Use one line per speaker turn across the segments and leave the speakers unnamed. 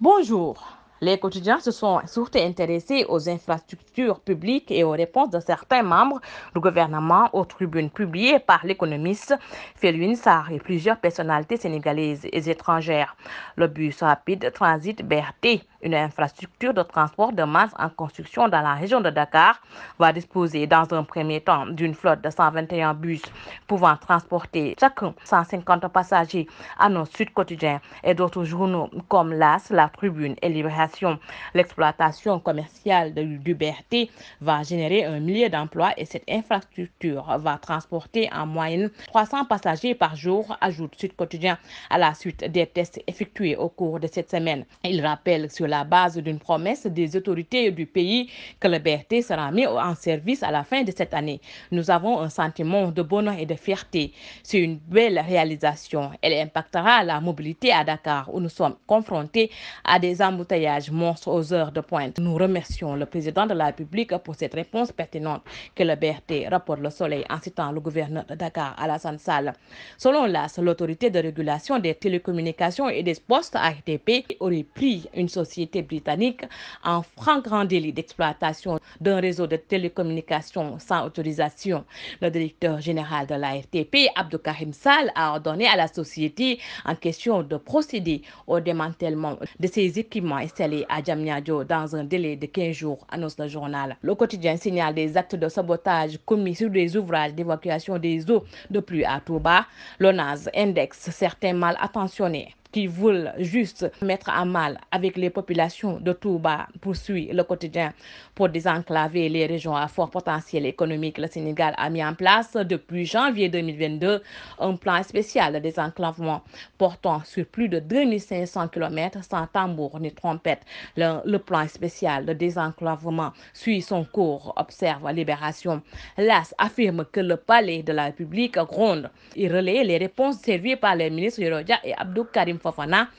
Bonjour. Les quotidiens se sont surtout intéressés aux infrastructures publiques et aux réponses de certains membres du gouvernement aux tribunes publiées par l'économiste Félix Sarr et plusieurs personnalités sénégalaises et étrangères. Le bus rapide Transit BRT une infrastructure de transport de masse en construction dans la région de Dakar va disposer dans un premier temps d'une flotte de 121 bus pouvant transporter chacun 150 passagers à nos sud quotidiens et d'autres journaux comme l'AS, la Tribune et Libération. L'exploitation commerciale de liberté va générer un millier d'emplois et cette infrastructure va transporter en moyenne 300 passagers par jour, ajoute Sud Quotidien à la suite des tests effectués au cours de cette semaine. Il rappelle sur la base d'une promesse des autorités du pays que le BRT sera mis en service à la fin de cette année. Nous avons un sentiment de bonheur et de fierté. C'est une belle réalisation. Elle impactera la mobilité à Dakar où nous sommes confrontés à des embouteillages monstres aux heures de pointe. Nous remercions le président de la République pour cette réponse pertinente que le BRT rapporte le soleil en citant le gouverneur de Dakar à la Salle. Selon l'AS, l'autorité de régulation des télécommunications et des postes ARTP aurait pris une société britannique en grand délit d'exploitation d'un réseau de télécommunications sans autorisation. Le directeur général de la FTP, Abdou Karim Sal, a ordonné à la société en question de procéder au démantèlement de ses équipements installés à Djamniadjo dans un délai de 15 jours, annonce le journal. Le quotidien signale des actes de sabotage commis sur des ouvrages d'évacuation des eaux de pluie à Touba. L'ONAS indexe certains mal attentionnés qui veulent juste mettre à mal avec les populations de Touba poursuit le quotidien pour désenclaver les régions à fort potentiel économique. Le Sénégal a mis en place depuis janvier 2022 un plan spécial de désenclavement portant sur plus de 2500 km sans tambour ni trompette. Le, plan spécial de désenclavement suit son cours, observe Libération. L'AS affirme que le palais de la République gronde. et relaie les réponses servies par les ministres et Abdou Karim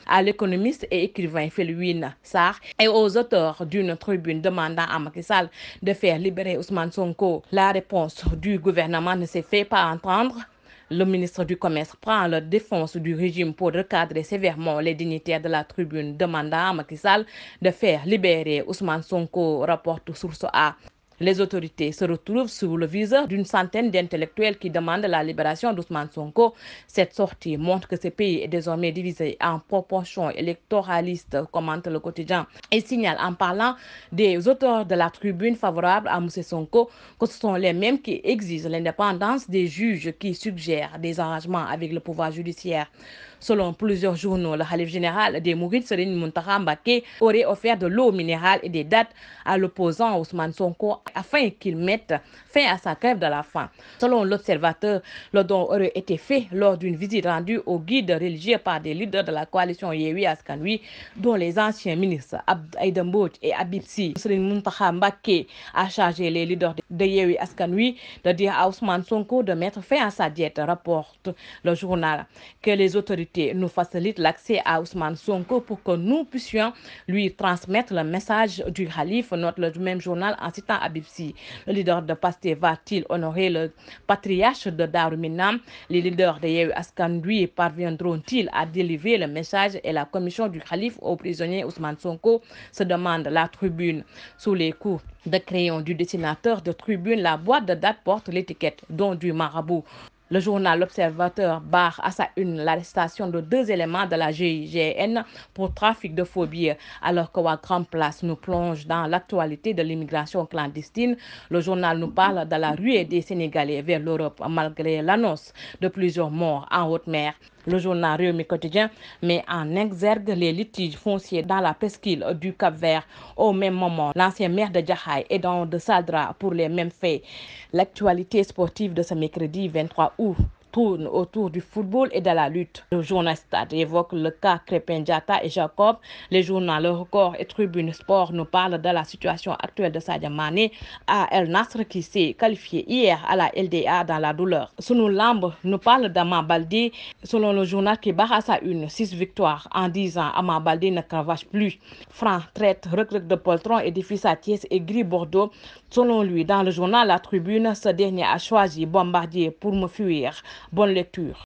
à l'économiste et écrivain Félouine Sarr et aux auteurs d'une tribune demandant à Macky Sall de faire libérer Ousmane Sonko. La réponse du gouvernement ne s'est fait pas entendre. Le ministre du Commerce prend la défense du régime pour recadrer sévèrement les dignitaires de la tribune demandant à Macky Sall de faire libérer Ousmane Sonko, rapporte Source A. Les autorités se retrouvent sous le viseur d'une centaine d'intellectuels qui demandent la libération d'Ousmane Sonko. Cette sortie montre que ce pays est désormais divisé en proportions électoralistes, commente le quotidien, et signale en parlant des auteurs de la tribune favorable à Moussé Sonko que ce sont les mêmes qui exigent l'indépendance des juges qui suggèrent des arrangements avec le pouvoir judiciaire. Selon plusieurs journaux, le Khalif général des Mourides, Serine Muntaha aurait offert de l'eau minérale et des dates à l'opposant Ousmane Sonko afin qu'il mette fin à sa grève de la faim. Selon l'observateur, le don aurait été fait lors d'une visite rendue au guide religieux par des leaders de la coalition Yewi Askanui, dont les anciens ministres Abd et Abibsi. Srin Muntaha Mbake a chargé les leaders de Yewi Askanui de dire à Ousmane Sonko de mettre fin à sa diète, rapporte le journal. Que les autorités nous facilitent l'accès à Ousmane Sonko pour que nous puissions lui transmettre le message du calife. Note le même journal en citant Abibsi. Le leader de Pasteur va-t-il honorer le patriarche de Daruminam Les leaders de Yehu Askandui parviendront-ils à délivrer le message et la commission du calife aux prisonniers Ousmane Sonko se demande la tribune. Sous les coups de crayon du dessinateur de tribune, la boîte de date porte l'étiquette, dont du marabout. Le journal L'Observateur barre à sa une l'arrestation de deux éléments de la GIGN pour trafic de phobie. Alors que Grand Place nous plonge dans l'actualité de l'immigration clandestine, le journal nous parle de la ruée des Sénégalais vers l'Europe malgré l'annonce de plusieurs morts en haute mer. Le journal Réumi Quotidien met en exergue les litiges fonciers dans la presqu'île du Cap-Vert. Au même moment, l'ancien maire de Djahaï est dans de Sadra pour les mêmes faits. L'actualité sportive de ce mercredi 23 août tourne autour du football et de la lutte. Le journal Stade évoque le cas Crépin Diata et Jacob. Les journaux Le Record et Tribune Sport nous parlent de la situation actuelle de Sadia Mané à El Nasr qui s'est qualifié hier à la LDA dans la douleur. Sunu Lambe nous parle d'Amabaldi selon le journal qui barre une 6 victoires en disant « ans. Amabaldi ne cravache plus. Franc traite recrute de poltron et défie à et Gris Bordeaux. Selon lui, dans le journal La Tribune, ce dernier a choisi Bombardier pour me fuir. Bonne lecture.